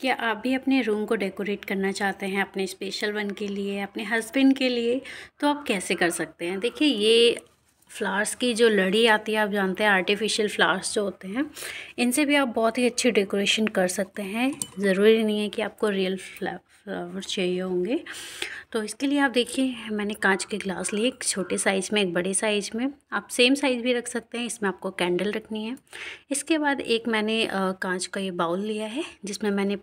क्या आप भी अपने रूम को डेकोरेट करना चाहते हैं अपने स्पेशल वन के लिए अपने हस्बैंड के लिए तो आप कैसे कर सकते हैं देखिए ये फ्लावर्स की जो लड़ी आती है आप जानते हैं आर्टिफिशियल फ्लावर्स जो होते हैं इनसे भी आप बहुत ही अच्छी डेकोरेशन कर सकते हैं ज़रूरी नहीं है कि आपको रियल फ्लावर चाहिए होंगे तो इसके लिए आप देखिए मैंने कांच के ग्लास लिए एक छोटे साइज़ में एक बड़े साइज़ में आप सेम साइज़ भी रख सकते हैं इसमें आपको कैंडल रखनी है इसके बाद एक मैंने कांच का ये बाउल लिया है जिसमें मैंने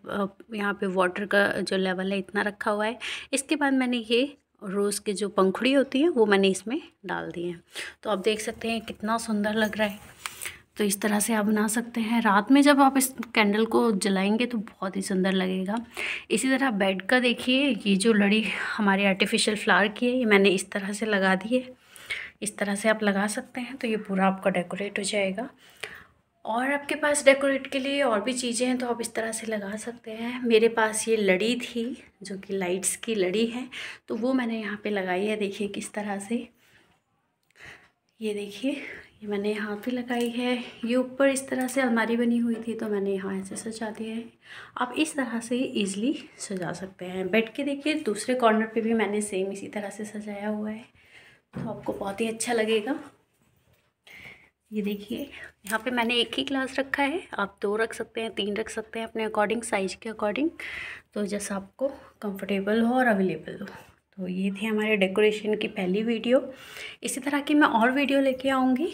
यहाँ पे वाटर का जो लेवल है इतना रखा हुआ है इसके बाद मैंने ये रोज़ के जो पंखुड़ी होती है वो मैंने इसमें डाल दिए हैं तो आप देख सकते हैं कितना सुंदर लग रहा है तो इस तरह से आप बना सकते हैं रात में जब आप इस कैंडल को जलाएंगे तो बहुत ही सुंदर लगेगा इसी तरह बेड का देखिए ये जो लड़ी हमारे आर्टिफिशियल फ्लावर की है ये मैंने इस तरह से लगा दी है इस तरह से आप लगा सकते हैं तो ये पूरा आपका डेकोरेट हो जाएगा और आपके पास डेकोरेट के लिए और भी चीज़ें हैं तो आप इस तरह से लगा सकते हैं मेरे पास ये लड़ी थी जो कि लाइट्स की लड़ी है तो वो मैंने यहाँ पे लगाई है देखिए किस तरह से ये देखिए ये मैंने यहाँ पे लगाई है ये ऊपर इस तरह से अलमारी बनी हुई थी तो मैंने यहाँ ऐसे सजा दिया है आप इस तरह से ईज़िली सजा सकते हैं बेड के देखिए दूसरे कॉर्नर पर भी मैंने सेम इसी तरह से सजाया हुआ है तो आपको बहुत ही अच्छा लगेगा ये देखिए यहाँ पे मैंने एक ही ग्लास रखा है आप दो रख सकते हैं तीन रख सकते हैं अपने अकॉर्डिंग साइज के अकॉर्डिंग तो जैसा आपको कंफर्टेबल हो और अवेलेबल हो तो ये थी हमारे डेकोरेशन की पहली वीडियो इसी तरह की मैं और वीडियो लेके आऊँगी